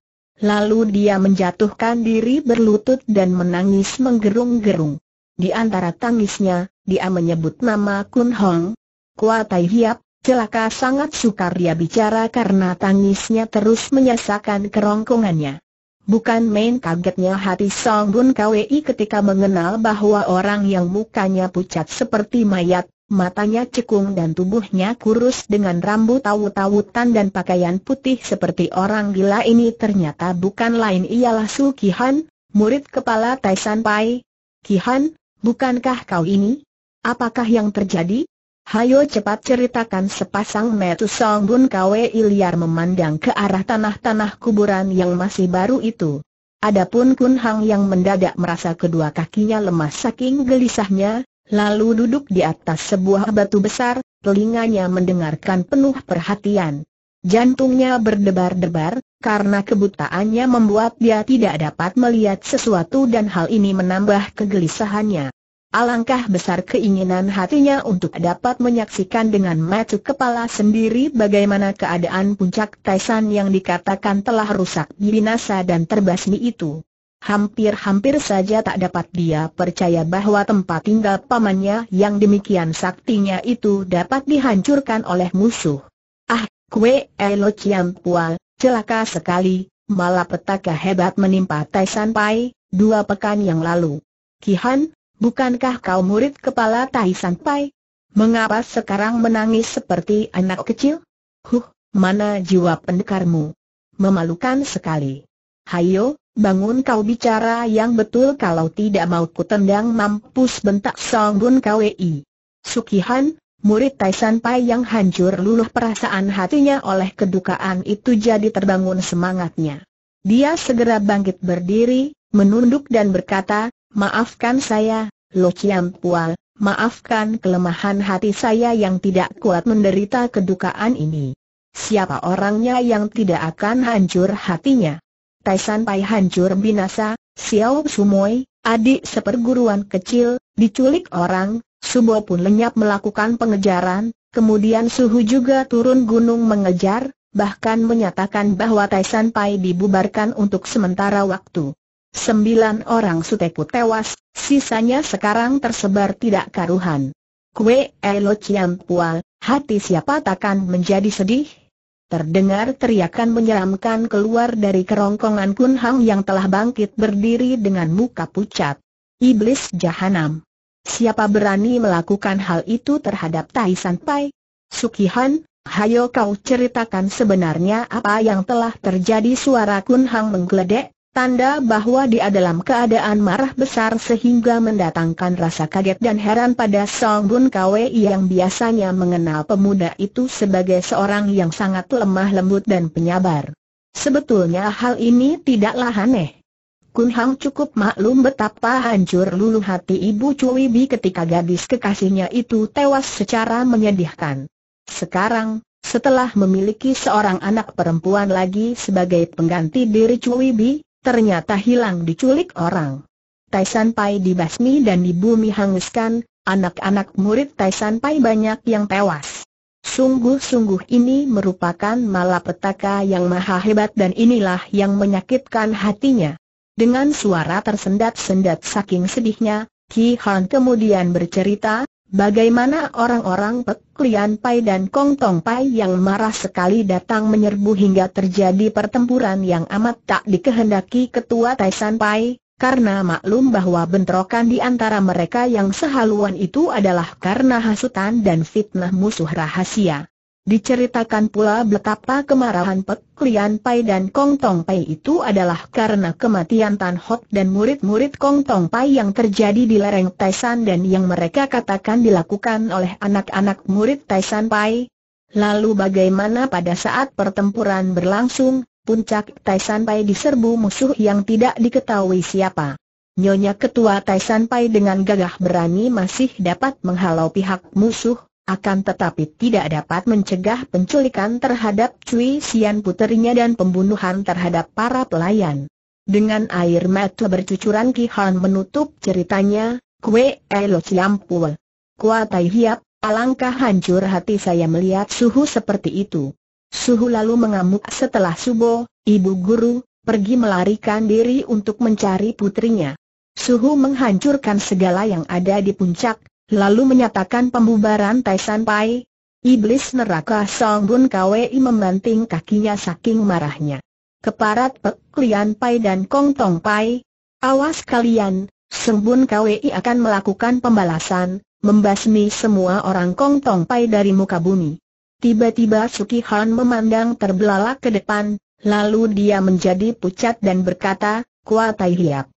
Lalu dia menjatuhkan diri berlutut dan menangis menggerung-gerung. Di antara tangisnya, dia menyebut nama Kun Hong, Kua Tai Hiap, Celaka sangat sukar dia bicara karena tangisnya terus menyasakan kerongkongannya. Bukan main kagetnya hati Song Bun Kwi ketika mengenal bahwa orang yang mukanya pucat seperti mayat, matanya cekung dan tubuhnya kurus dengan rambut tawu-tawutan dan pakaian putih seperti orang gila ini ternyata bukan lain ialah Su Kihan, murid kepala Taisan Pai. Kihan, bukankah kau ini? Apakah yang terjadi? Hayo cepat ceritakan sepasang metu Song Bun Kwe Iliar memandang ke arah tanah-tanah kuburan yang masih baru itu. Adapun Kun Hang yang mendadak merasa kedua kakinya lemas saking gelisahnya, lalu duduk di atas sebuah batu besar, telinganya mendengarkan penuh perhatian. Jantungnya berdebar-debar, karena kebutaannya membuat dia tidak dapat melihat sesuatu dan hal ini menambah kegelisahannya. Alangkah besar keinginan hatinya untuk dapat menyaksikan dengan mata kepala sendiri bagaimana keadaan puncak Taisan yang dikatakan telah rusak, binasa dan terbasmi itu. Hampir-hampir saja tak dapat dia percaya bahwa tempat tinggal pamannya yang demikian saktinya itu dapat dihancurkan oleh musuh. Ah, kue elo ciampual, celaka sekali, malah petaka hebat menimpa Taisan Pai, dua pekan yang lalu. Kihan, Bukankah kau murid kepala Tai Pai? Mengapa sekarang menangis seperti anak kecil? Huh, mana jiwa pendekarmu? Memalukan sekali. Hayo, bangun kau bicara yang betul kalau tidak mau ku tendang mampus bentak Song Bun Kwei. Sukihan, murid Tai Pai yang hancur luluh perasaan hatinya oleh kedukaan itu jadi terbangun semangatnya. Dia segera bangkit berdiri, menunduk dan berkata, Maafkan saya, Lo Chiam Pual, maafkan kelemahan hati saya yang tidak kuat menderita kedukaan ini. Siapa orangnya yang tidak akan hancur hatinya? Tai Pai hancur binasa, Xiao Sumoy, adik seperguruan kecil, diculik orang, Subo pun lenyap melakukan pengejaran, kemudian Suhu juga turun gunung mengejar, bahkan menyatakan bahwa Tai Pai dibubarkan untuk sementara waktu. Sembilan orang suteku tewas, sisanya sekarang tersebar tidak karuhan. Kue Elo Chiam Pual, hati siapa takkan menjadi sedih? Terdengar teriakan menyeramkan keluar dari kerongkongan Kun Hang yang telah bangkit berdiri dengan muka pucat. Iblis Jahanam. Siapa berani melakukan hal itu terhadap Tai San Pai? Sukihan, hayo kau ceritakan sebenarnya apa yang telah terjadi suara Kun Hang menggeledek, Tanda bahwa dia dalam keadaan marah besar sehingga mendatangkan rasa kaget dan heran pada Song Bun Kwe yang biasanya mengenal pemuda itu sebagai seorang yang sangat lemah lembut dan penyabar. Sebetulnya hal ini tidaklah aneh. Kun Hang cukup maklum betapa hancur luluh hati ibu Cui Bi ketika gadis kekasihnya itu tewas secara menyedihkan. Sekarang, setelah memiliki seorang anak perempuan lagi sebagai pengganti diri Cui Bi, ternyata hilang diculik orang. Tai Pai dibasmi dan di bumi hanguskan, anak-anak murid Tai Pai banyak yang tewas. Sungguh-sungguh ini merupakan malapetaka yang maha hebat dan inilah yang menyakitkan hatinya. Dengan suara tersendat-sendat saking sedihnya, Ki Han kemudian bercerita, Bagaimana orang-orang Pek Lian Pai dan Kong Tong Pai yang marah sekali datang menyerbu hingga terjadi pertempuran yang amat tak dikehendaki ketua Taisan Pai, karena maklum bahwa bentrokan di antara mereka yang sehaluan itu adalah karena hasutan dan fitnah musuh rahasia. Diceritakan pula betapa kemarahan Pek Lian Pai dan Kong Tong Pai itu adalah karena kematian Tan Hok dan murid-murid Kong Tong Pai yang terjadi di lereng Taisan dan yang mereka katakan dilakukan oleh anak-anak murid Taisan Pai. Lalu bagaimana pada saat pertempuran berlangsung, puncak Taisan Pai diserbu musuh yang tidak diketahui siapa. Nyonya Ketua Taisan Pai dengan gagah berani masih dapat menghalau pihak musuh, akan tetapi tidak dapat mencegah penculikan terhadap Cui Sian puterinya dan pembunuhan terhadap para pelayan. Dengan air mata bercucuran Ki Han menutup ceritanya, Kue Elo Ciampul. Kuatai Hiap, alangkah hancur hati saya melihat suhu seperti itu. Suhu lalu mengamuk setelah subuh, ibu guru, pergi melarikan diri untuk mencari putrinya. Suhu menghancurkan segala yang ada di puncak, lalu menyatakan pembubaran Tai San Pai. Iblis neraka Song Bun Kwei membanting kakinya saking marahnya. Keparat Pek Lian Pai dan Kong Tong Pai. Awas kalian, Song Bun Kwei akan melakukan pembalasan, membasmi semua orang Kong Tong Pai dari muka bumi. Tiba-tiba Suki Han memandang terbelalak ke depan, lalu dia menjadi pucat dan berkata, Kuatai Hiap.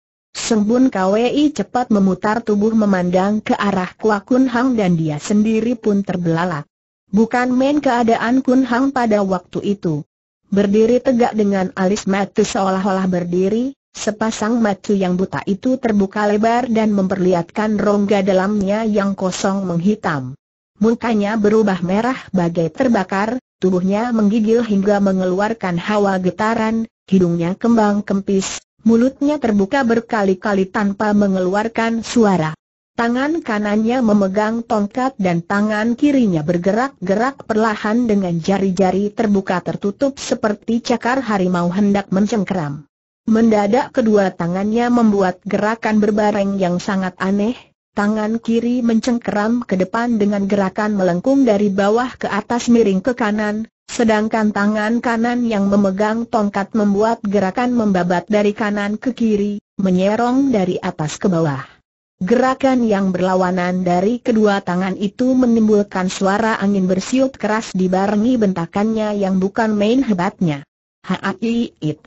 Sembun Kwei cepat memutar tubuh memandang ke arah Kua Kun Hang dan dia sendiri pun terbelalak. Bukan main keadaan Kun Hang pada waktu itu. Berdiri tegak dengan alis matu seolah-olah berdiri, sepasang matu yang buta itu terbuka lebar dan memperlihatkan rongga dalamnya yang kosong menghitam. Mukanya berubah merah bagai terbakar, tubuhnya menggigil hingga mengeluarkan hawa getaran, hidungnya kembang kempis, Mulutnya terbuka berkali-kali tanpa mengeluarkan suara. Tangan kanannya memegang tongkat dan tangan kirinya bergerak-gerak perlahan dengan jari-jari terbuka tertutup seperti cakar harimau hendak mencengkeram. Mendadak kedua tangannya membuat gerakan berbareng yang sangat aneh, tangan kiri mencengkeram ke depan dengan gerakan melengkung dari bawah ke atas miring ke kanan, Sedangkan tangan kanan yang memegang tongkat membuat gerakan membabat dari kanan ke kiri, menyerong dari atas ke bawah. Gerakan yang berlawanan dari kedua tangan itu menimbulkan suara angin bersiut keras di dibarengi bentakannya yang bukan main hebatnya. Haai it.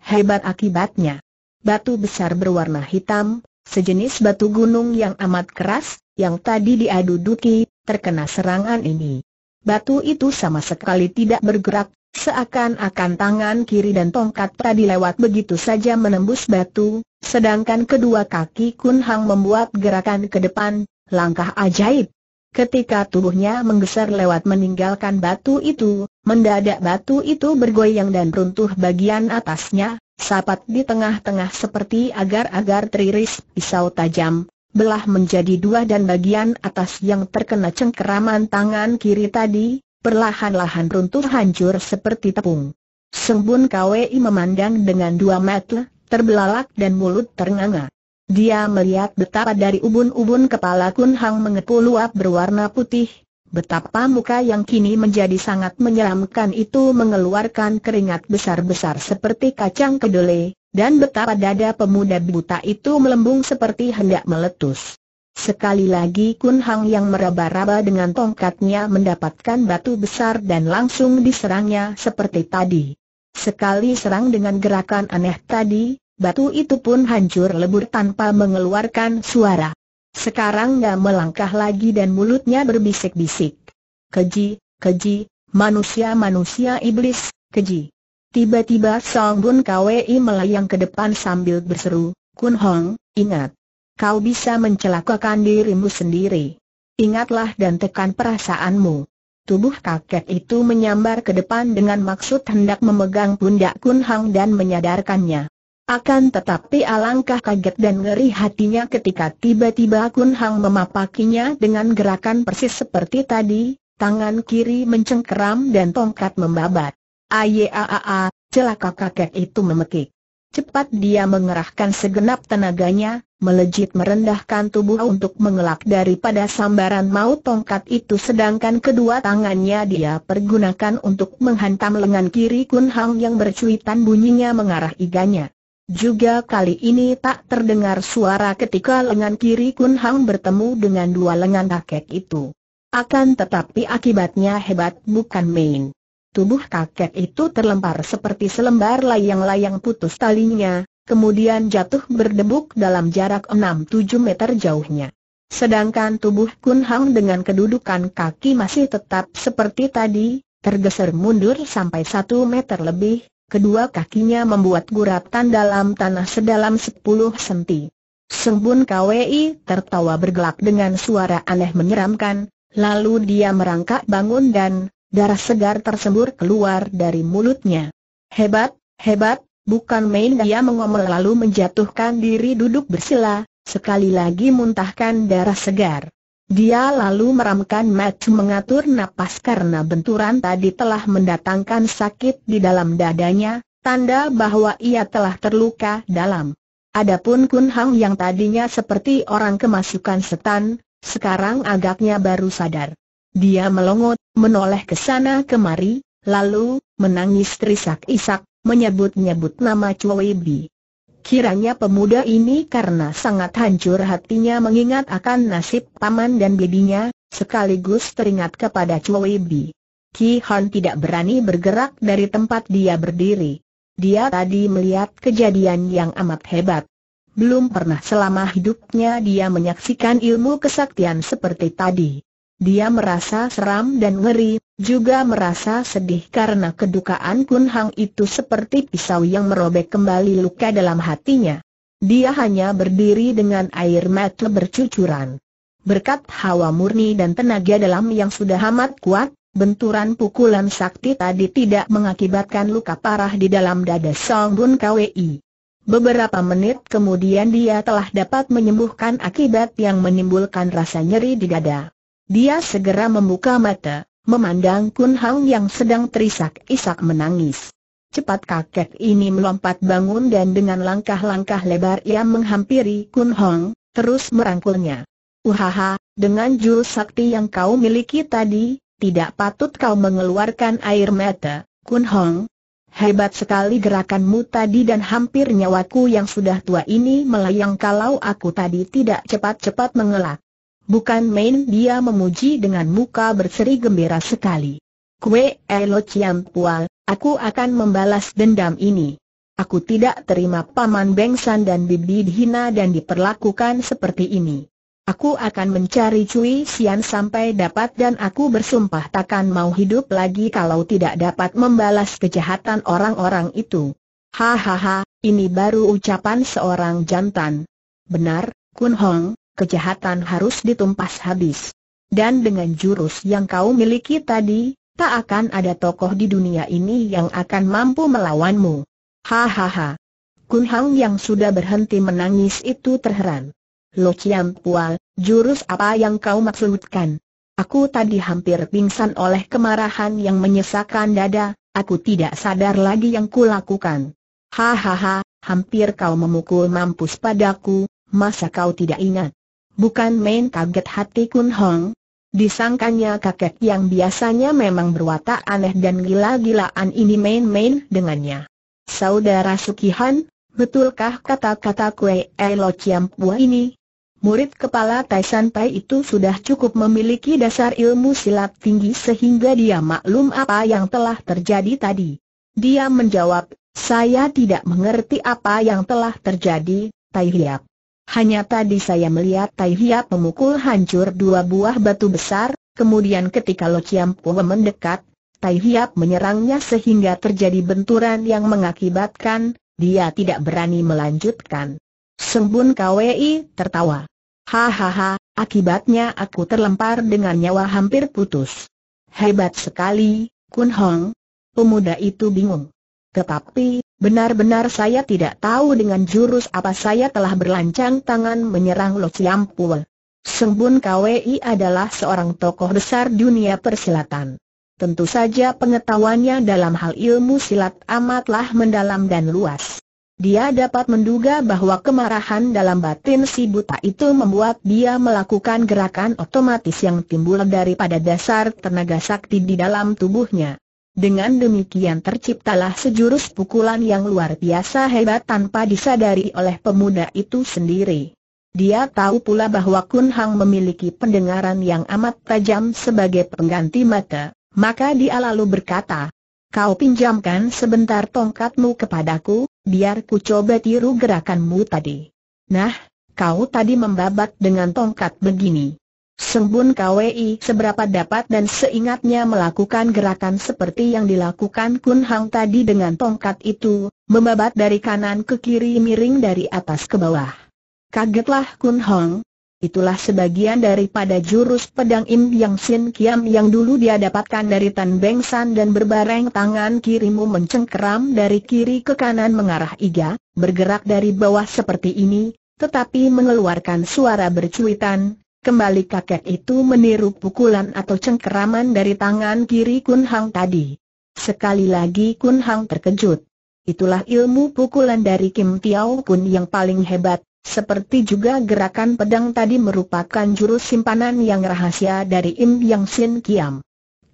Hebat akibatnya. Batu besar berwarna hitam, sejenis batu gunung yang amat keras, yang tadi diadu duki, terkena serangan ini. Batu itu sama sekali tidak bergerak, seakan-akan tangan kiri dan tongkat tadi lewat begitu saja menembus batu, sedangkan kedua kaki Kun Hang membuat gerakan ke depan, langkah ajaib. Ketika tubuhnya menggeser lewat meninggalkan batu itu, mendadak batu itu bergoyang dan runtuh bagian atasnya, sapat di tengah-tengah seperti agar-agar teriris pisau tajam, belah menjadi dua dan bagian atas yang terkena cengkeraman tangan kiri tadi, perlahan-lahan runtuh hancur seperti tepung. Sembun KWI memandang dengan dua mata, terbelalak dan mulut ternganga. Dia melihat betapa dari ubun-ubun kepala Kun Hang mengepul luap berwarna putih, betapa muka yang kini menjadi sangat menyeramkan itu mengeluarkan keringat besar-besar seperti kacang kedele, dan betapa dada pemuda buta itu melembung seperti hendak meletus. Sekali lagi Kun Hang yang meraba-raba dengan tongkatnya mendapatkan batu besar dan langsung diserangnya seperti tadi. Sekali serang dengan gerakan aneh tadi, batu itu pun hancur lebur tanpa mengeluarkan suara. Sekarang gak melangkah lagi dan mulutnya berbisik-bisik. Keji, keji, manusia-manusia iblis, keji. Tiba-tiba Song Bun Kwi melayang ke depan sambil berseru, Kun Hong, ingat. Kau bisa mencelakakan dirimu sendiri. Ingatlah dan tekan perasaanmu. Tubuh kakek itu menyambar ke depan dengan maksud hendak memegang pundak Kun Hong dan menyadarkannya. Akan tetapi alangkah kaget dan ngeri hatinya ketika tiba-tiba Kun Hang memapakinya dengan gerakan persis seperti tadi, tangan kiri mencengkeram dan tongkat membabat. Ayaaa, celaka kakek itu memekik. Cepat dia mengerahkan segenap tenaganya, melejit merendahkan tubuh untuk mengelak daripada sambaran maut tongkat itu sedangkan kedua tangannya dia pergunakan untuk menghantam lengan kiri Kun Hang yang bercuitan bunyinya mengarah iganya. Juga kali ini tak terdengar suara ketika lengan kiri Kun Hang bertemu dengan dua lengan kakek itu. Akan tetapi akibatnya hebat bukan main. Tubuh kakek itu terlempar seperti selembar layang-layang putus talinya, kemudian jatuh berdebuk dalam jarak 6-7 meter jauhnya. Sedangkan tubuh Kun Hang dengan kedudukan kaki masih tetap seperti tadi, tergeser mundur sampai 1 meter lebih, kedua kakinya membuat guratan dalam tanah sedalam 10 senti. Sembun KWI tertawa bergelak dengan suara aneh menyeramkan, lalu dia merangkak bangun dan Darah segar tersembur keluar dari mulutnya. Hebat, hebat, bukan main dia mengomel lalu menjatuhkan diri duduk bersila, sekali lagi muntahkan darah segar. Dia lalu meramkan match mengatur napas karena benturan tadi telah mendatangkan sakit di dalam dadanya, tanda bahwa ia telah terluka dalam. Adapun Kun Hang yang tadinya seperti orang kemasukan setan, sekarang agaknya baru sadar. Dia melongot, menoleh ke sana kemari, lalu, menangis terisak-isak, menyebut-nyebut nama Cui Bi. Kiranya pemuda ini karena sangat hancur hatinya mengingat akan nasib paman dan bibinya, sekaligus teringat kepada Cui Bi. Ki Han tidak berani bergerak dari tempat dia berdiri. Dia tadi melihat kejadian yang amat hebat. Belum pernah selama hidupnya dia menyaksikan ilmu kesaktian seperti tadi. Dia merasa seram dan ngeri, juga merasa sedih karena kedukaan Kun Hang itu seperti pisau yang merobek kembali luka dalam hatinya. Dia hanya berdiri dengan air mata bercucuran. Berkat hawa murni dan tenaga dalam yang sudah amat kuat, benturan pukulan sakti tadi tidak mengakibatkan luka parah di dalam dada Song Bun Kwi. Beberapa menit kemudian dia telah dapat menyembuhkan akibat yang menimbulkan rasa nyeri di dada. Dia segera membuka mata, memandang Kun Hang yang sedang terisak-isak menangis. Cepat kakek ini melompat bangun dan dengan langkah-langkah lebar ia menghampiri Kun Hong, terus merangkulnya. Uhaha, dengan jurus sakti yang kau miliki tadi, tidak patut kau mengeluarkan air mata, Kun Hong, Hebat sekali gerakanmu tadi dan hampir nyawaku yang sudah tua ini melayang kalau aku tadi tidak cepat-cepat mengelak. Bukan main dia memuji dengan muka berseri gembira sekali. Kue Elo Chiam Pual, aku akan membalas dendam ini. Aku tidak terima Paman Bengsan dan Bibi dihina dan diperlakukan seperti ini. Aku akan mencari Cui Sian sampai dapat dan aku bersumpah takkan mau hidup lagi kalau tidak dapat membalas kejahatan orang-orang itu. Hahaha, ini baru ucapan seorang jantan. Benar, Kun Hong, kejahatan harus ditumpas habis. Dan dengan jurus yang kau miliki tadi, tak akan ada tokoh di dunia ini yang akan mampu melawanmu. Hahaha. Kun Hang yang sudah berhenti menangis itu terheran. Lo Chiam Pual, jurus apa yang kau maksudkan? Aku tadi hampir pingsan oleh kemarahan yang menyesakan dada, aku tidak sadar lagi yang kulakukan. Hahaha, hampir kau memukul mampus padaku, masa kau tidak ingat? Bukan main kaget hati Kun Hong. Disangkanya kakek yang biasanya memang berwatak aneh dan gila-gilaan ini main-main dengannya. Saudara Sukihan, betulkah kata-kata kue Elo Ciampua ini? Murid kepala Taisan Pai itu sudah cukup memiliki dasar ilmu silat tinggi sehingga dia maklum apa yang telah terjadi tadi. Dia menjawab, saya tidak mengerti apa yang telah terjadi, Tai Hiap. Hanya tadi saya melihat Tai Hiap memukul hancur dua buah batu besar, kemudian ketika Lo Chiam Po mendekat, Tai Hiap menyerangnya sehingga terjadi benturan yang mengakibatkan dia tidak berani melanjutkan. Sembun KWI tertawa. Hahaha, akibatnya aku terlempar dengan nyawa hampir putus. Hebat sekali, Kun Hong. Pemuda itu bingung. Tetapi, Benar-benar saya tidak tahu dengan jurus apa saya telah berlancang tangan menyerang Lo Chiam Sembun KWI adalah seorang tokoh besar dunia persilatan. Tentu saja pengetahuannya dalam hal ilmu silat amatlah mendalam dan luas. Dia dapat menduga bahwa kemarahan dalam batin si buta itu membuat dia melakukan gerakan otomatis yang timbul daripada dasar tenaga sakti di dalam tubuhnya. Dengan demikian terciptalah sejurus pukulan yang luar biasa hebat tanpa disadari oleh pemuda itu sendiri. Dia tahu pula bahwa Kun Hang memiliki pendengaran yang amat tajam sebagai pengganti mata, maka dia lalu berkata, Kau pinjamkan sebentar tongkatmu kepadaku, biar ku coba tiru gerakanmu tadi. Nah, kau tadi membabat dengan tongkat begini. Sembun KWI seberapa dapat dan seingatnya melakukan gerakan seperti yang dilakukan Kun Hang tadi dengan tongkat itu, membabat dari kanan ke kiri miring dari atas ke bawah. Kagetlah Kun Hong. Itulah sebagian daripada jurus pedang Im Yang Sin Kiam yang dulu dia dapatkan dari Tan Beng San dan berbareng tangan kirimu mencengkeram dari kiri ke kanan mengarah iga, bergerak dari bawah seperti ini, tetapi mengeluarkan suara bercuitan, Kembali kakek itu meniru pukulan atau cengkeraman dari tangan kiri Kun Hang tadi. Sekali lagi Kun Hang terkejut. Itulah ilmu pukulan dari Kim Tiao Kun yang paling hebat, seperti juga gerakan pedang tadi merupakan jurus simpanan yang rahasia dari Im Yang Sin Kiam.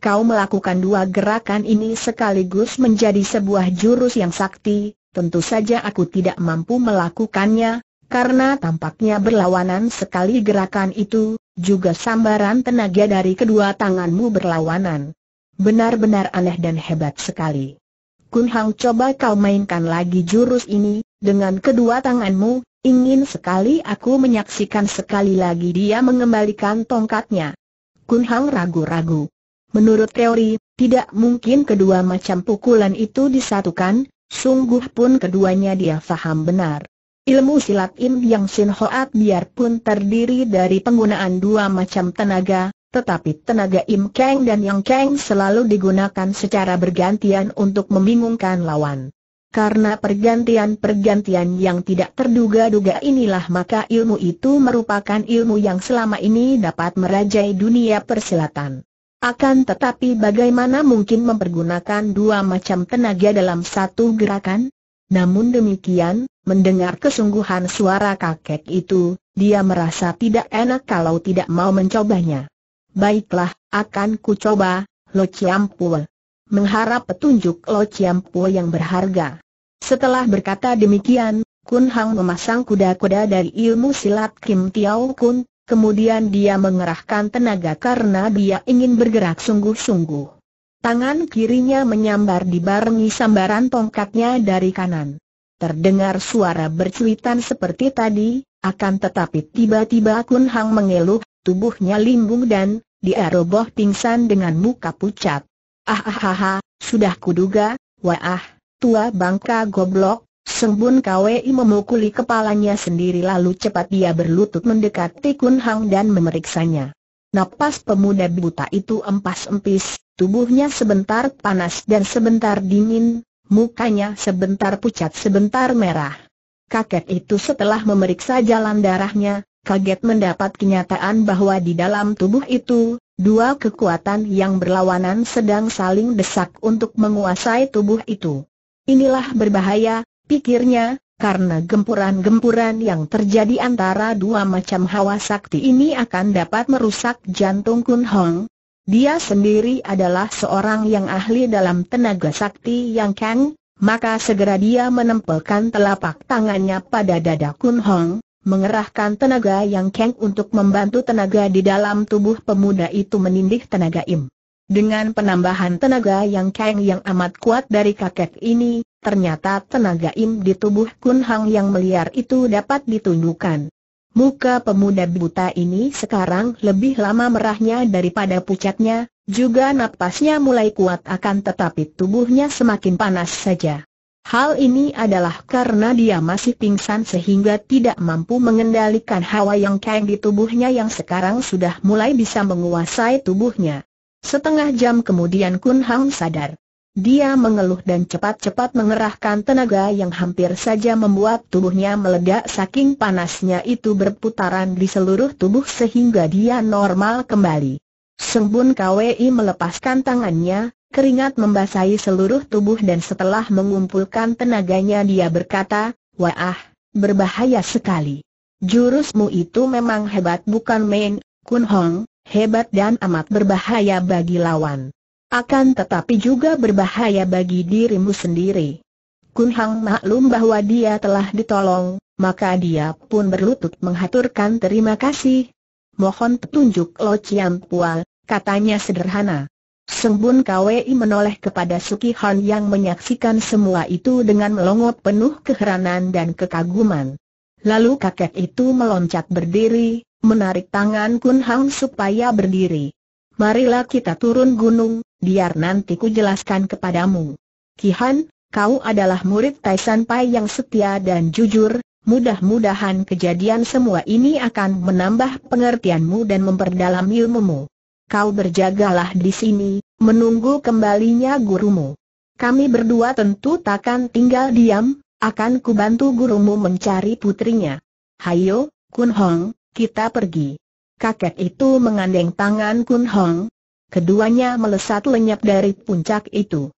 Kau melakukan dua gerakan ini sekaligus menjadi sebuah jurus yang sakti, tentu saja aku tidak mampu melakukannya, karena tampaknya berlawanan sekali gerakan itu, juga sambaran tenaga dari kedua tanganmu berlawanan. Benar-benar aneh dan hebat sekali. Kun Hang coba kau mainkan lagi jurus ini, dengan kedua tanganmu, ingin sekali aku menyaksikan sekali lagi dia mengembalikan tongkatnya. Kun Hang ragu-ragu. Menurut teori, tidak mungkin kedua macam pukulan itu disatukan, sungguh pun keduanya dia faham benar. Ilmu silat Im Yang Sin Hoat biarpun terdiri dari penggunaan dua macam tenaga, tetapi tenaga Im Kang dan Yang Kang selalu digunakan secara bergantian untuk membingungkan lawan. Karena pergantian-pergantian yang tidak terduga-duga inilah maka ilmu itu merupakan ilmu yang selama ini dapat merajai dunia persilatan. Akan tetapi bagaimana mungkin mempergunakan dua macam tenaga dalam satu gerakan? Namun demikian, mendengar kesungguhan suara kakek itu, dia merasa tidak enak kalau tidak mau mencobanya. Baiklah, akan ku coba, Lo Chiampua. Mengharap petunjuk Lo Chiampua yang berharga. Setelah berkata demikian, Kun Hang memasang kuda-kuda dari ilmu silat Kim Tiao Kun, kemudian dia mengerahkan tenaga karena dia ingin bergerak sungguh-sungguh. Tangan kirinya menyambar dibarengi sambaran tongkatnya dari kanan. Terdengar suara bercuitan seperti tadi, akan tetapi tiba-tiba Kun Hang mengeluh, tubuhnya limbung dan dia roboh pingsan dengan muka pucat. Ah ah ah, ah sudah kuduga, wah, ah, tua bangka goblok, sembun KWI memukuli kepalanya sendiri lalu cepat dia berlutut mendekati Kun Hang dan memeriksanya. Napas pemuda buta itu empas-empis, Tubuhnya sebentar panas dan sebentar dingin, mukanya sebentar pucat sebentar merah. Kakek itu setelah memeriksa jalan darahnya, kaget mendapat kenyataan bahwa di dalam tubuh itu, dua kekuatan yang berlawanan sedang saling desak untuk menguasai tubuh itu. Inilah berbahaya, pikirnya, karena gempuran-gempuran yang terjadi antara dua macam hawa sakti ini akan dapat merusak jantung Kun Hong, dia sendiri adalah seorang yang ahli dalam tenaga sakti yang keng, maka segera dia menempelkan telapak tangannya pada dada Kun Hong, mengerahkan tenaga yang keng untuk membantu tenaga di dalam tubuh pemuda itu menindih tenaga Im. Dengan penambahan tenaga yang keng yang amat kuat dari kakek ini, ternyata tenaga Im di tubuh Kun Hong yang meliar itu dapat ditunjukkan. Muka pemuda buta ini sekarang lebih lama merahnya daripada pucatnya, juga napasnya mulai kuat akan tetapi tubuhnya semakin panas saja. Hal ini adalah karena dia masih pingsan sehingga tidak mampu mengendalikan hawa yang keng di tubuhnya yang sekarang sudah mulai bisa menguasai tubuhnya. Setengah jam kemudian Kun Hang sadar. Dia mengeluh dan cepat-cepat mengerahkan tenaga yang hampir saja membuat tubuhnya meledak saking panasnya itu berputaran di seluruh tubuh sehingga dia normal kembali. Sembun KWI melepaskan tangannya, keringat membasahi seluruh tubuh dan setelah mengumpulkan tenaganya dia berkata, Wah, berbahaya sekali. Jurusmu itu memang hebat bukan main, Kun Hong, hebat dan amat berbahaya bagi lawan. Akan tetapi juga berbahaya bagi dirimu sendiri. Kun Hang maklum bahwa dia telah ditolong, maka dia pun berlutut menghaturkan terima kasih. Mohon petunjuk Lo Chiam Pual, katanya sederhana. Sembun Kwei menoleh kepada Suki Han yang menyaksikan semua itu dengan melongo penuh keheranan dan kekaguman. Lalu kakek itu meloncat berdiri, menarik tangan Kun Hang supaya berdiri. Marilah kita turun gunung, biar nanti ku jelaskan kepadamu. Kihan, kau adalah murid Taisan Pai yang setia dan jujur, mudah-mudahan kejadian semua ini akan menambah pengertianmu dan memperdalam ilmumu. Kau berjagalah di sini, menunggu kembalinya gurumu. Kami berdua tentu takkan tinggal diam, akan kubantu gurumu mencari putrinya. Hayo, Kun Hong, kita pergi. Kakek itu mengandeng tangan Kun Hong, keduanya melesat lenyap dari puncak itu.